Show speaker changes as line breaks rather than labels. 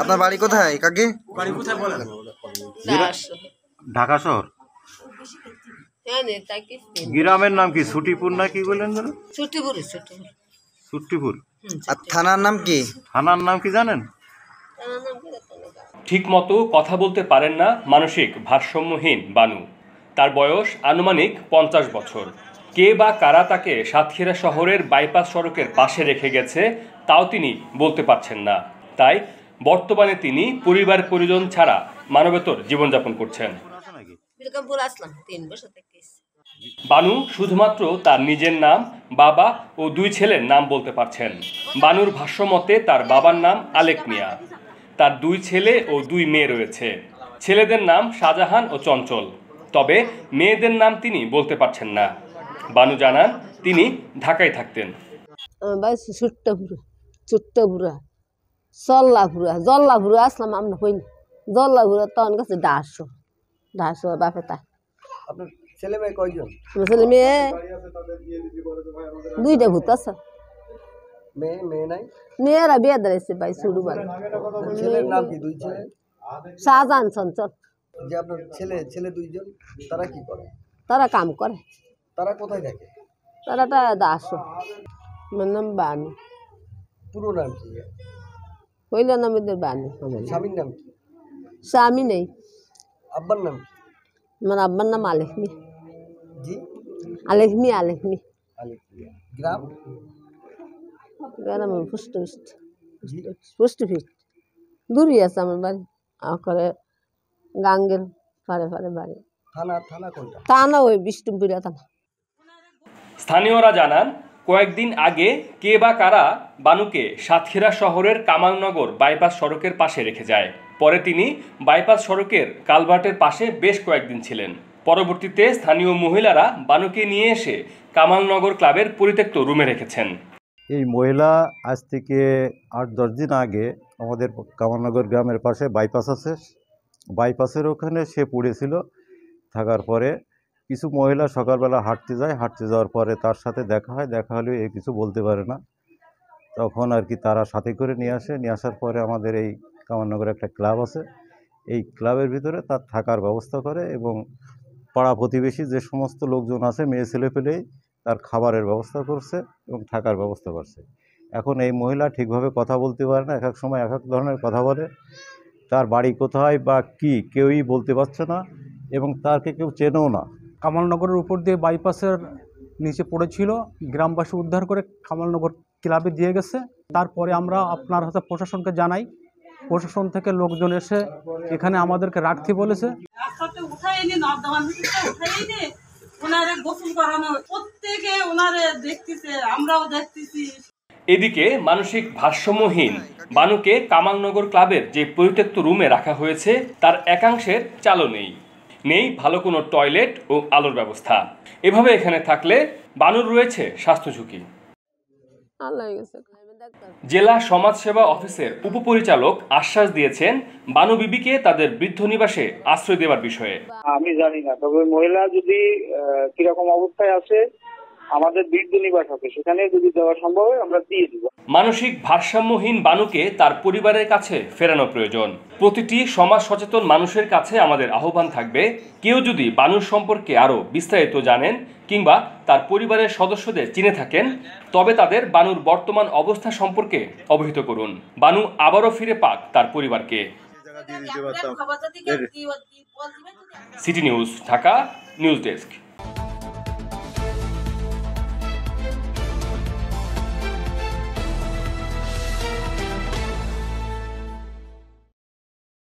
আপনার বাড়ি কোথায় কাকি ঢাকা শহর হ্যাঁ, গ্রামের নাম কি ছুটিপুর না কি বলেন
ছুটিপুর আর থানার নাম কি থানার নাম কি জানেন ঠিক মতো কথা বলতে পারেন না মানসিক ভারসাম্যহীন বানু তার বয়স আনুমানিক পঞ্চাশ বছর কে বা কারা তাকে সাতক্ষীরা শহরের বাইপাস সড়কের পাশে রেখে গেছে তাও তিনি বলতে পারছেন না তাই বর্তমানে তিনি পরিবার পরিজন ছাড়া মানবেতর জীবনযাপন করছেন বানু শুধুমাত্র তার নিজের নাম বাবা ও দুই ছেলের নাম বলতে পারছেন বানুর ভাষ্যমতে তার বাবার নাম আলেক মিয়া তার দুই ছেলে ও দুই মেয়ে রয়েছে ছেলেদের নাম শাহজাহান ও চঞ্চল তবে মেয়েদের নাম তিনি বলতে পারছেন না বানু জানান তিনি ঢাকায় থাকতেন
ছোট্ট বুড়া ছোট্ট বুড়া জল্লা ভুরা জল্লা ভুরা আসলাম আমরা হই না জল্লা ভুরা তখন কাছে ডাসো ডাসো বাপে তা
ছেলে মেয়ে কয়জন ছেলে মেয়ে দুইটা ভূত আছে মেয়ে মেয়ে নাই
মেয়েরা বিয়ে দাঁড়াইছে ভাই শুরু বলে
ছেলের নাম কি দুই ছেলে শাহজাহান যে আপনার ছেলে ছেলে দুইজন তারা কি করে
তারা কাম করে
তারা কোথায় থাকে
তারা আমার নাম বানু পুরো নাম কি पहिला नाम दे बानी सामी नाम की नहीं अब्बन नाम मन अब्बन नाम आलेखमी
जी आलेखमी आलेखमी आलेखमी ग्राम गाना मैं
फुस्ट फुस्ट जी फुस्ट फुस्ट दूर ही ऐसा मैं बार आ करे फारे फारे बारे
थाना थाना कौन था
थाना वो बिस्तुम थाना
स्थानीय राजा কয়েকদিন আগে কে বা কারা বানুকে সাতক্ষীরা শহরের কামালনগর বাইপাস সড়কের পাশে রেখে যায় পরে তিনি বাইপাস সড়কের কালভার্টের পাশে বেশ কয়েকদিন ছিলেন পরবর্তীতে স্থানীয় মহিলারা বানুকে নিয়ে এসে কামালনগর ক্লাবের পরিত্যক্ত রুমে রেখেছেন
এই মহিলা আজ থেকে আট দশ দিন আগে আমাদের কামালনগর গ্রামের পাশে বাইপাস আছে বাইপাসের ওখানে সে পড়েছিল থাকার পরে কিছু মহিলা সকালবেলা হাঁটতে যায় হাঁটতে যাওয়ার পরে তার সাথে দেখা হয় দেখা হলেও এ কিছু বলতে পারে না তখন আর কি তারা সাথে করে নিয়ে আসে নিয়ে আসার পরে আমাদের এই কামাননগরে একটা ক্লাব আছে এই ক্লাবের ভিতরে তার থাকার ব্যবস্থা করে এবং পাড়া প্রতিবেশী যে সমস্ত লোকজন আছে মেয়ে ছেলে পেলেই তার খাবারের ব্যবস্থা করছে এবং থাকার ব্যবস্থা করছে এখন এই মহিলা ঠিকভাবে কথা বলতে পারে না এক এক সময় এক এক ধরনের কথা বলে তার বাড়ি কোথায় বা কি কেউই বলতে পারছে না এবং তারকে কেউ চেনেও না কামালনগরের উপর দিয়ে বাইপাসের নিচে পড়েছিল গ্রামবাসী উদ্ধার করে কামালনগর ক্লাবে দিয়ে গেছে তারপরে আমরা আপনার হচ্ছে প্রশাসনকে জানাই প্রশাসন থেকে লোকজন এসে এখানে আমাদেরকে রাখতে বলেছে
এদিকে মানসিক ভারসাম্যহীন বানুকে কামালনগর ক্লাবের যে পরিত্যক্ত রুমে রাখা হয়েছে তার একাংশের চালনেই নেই নেই ভালো কোনো টয়লেট ও আলোর ব্যবস্থা এভাবে এখানে থাকলে বানুর রয়েছে স্বাস্থ্য ঝুঁকি জেলা সমাজসেবা অফিসের উপপরিচালক আশ্বাস দিয়েছেন বানু বিবিকে তাদের বৃদ্ধ নিবাসে আশ্রয় দেওয়ার বিষয়ে
আমি জানি না তবে মহিলা যদি কিরকম অবস্থায় আছে আমাদের বৃদ্ধ নিবাস আছে সেখানে যদি দেওয়া সম্ভব হয় আমরা দিয়ে দিব
মানসিক ভারসাম্যহীন বানুকে তার পরিবারের কাছে ফেরানো প্রয়োজন প্রতিটি সমাজ সচেতন মানুষের কাছে আমাদের আহ্বান থাকবে কেউ যদি বানু সম্পর্কে আরও বিস্তারিত জানেন কিংবা তার পরিবারের সদস্যদের চিনে থাকেন তবে তাদের বানুর বর্তমান অবস্থা সম্পর্কে অবহিত করুন বানু আবারও ফিরে পাক তার পরিবারকে city news Dhaka news desk